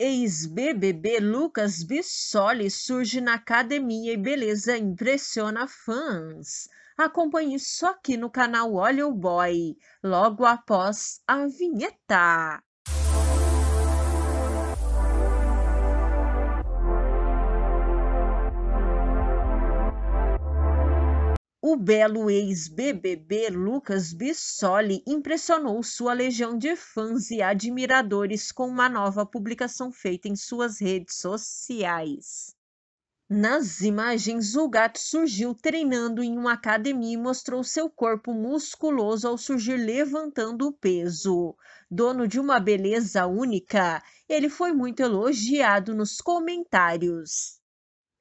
Ex-BBB Lucas Bissoli surge na academia e beleza impressiona fãs. Acompanhe isso aqui no canal Olha o Boy, logo após a vinheta. o belo ex-BBB Lucas Bissoli impressionou sua legião de fãs e admiradores com uma nova publicação feita em suas redes sociais. Nas imagens, o gato surgiu treinando em uma academia e mostrou seu corpo musculoso ao surgir levantando o peso. Dono de uma beleza única, ele foi muito elogiado nos comentários.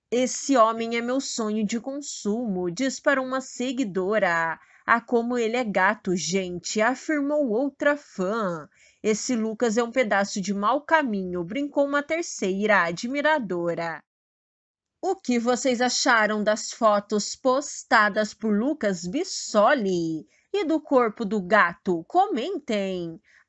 Esse homem é meu sonho de consumo, diz para uma seguidora. Ah, como ele é gato, gente, afirmou outra fã. Esse Lucas é um pedaço de mau caminho, brincou uma terceira admiradora. O que vocês acharam das fotos postadas por Lucas Bissoli e do corpo do gato? Comentem!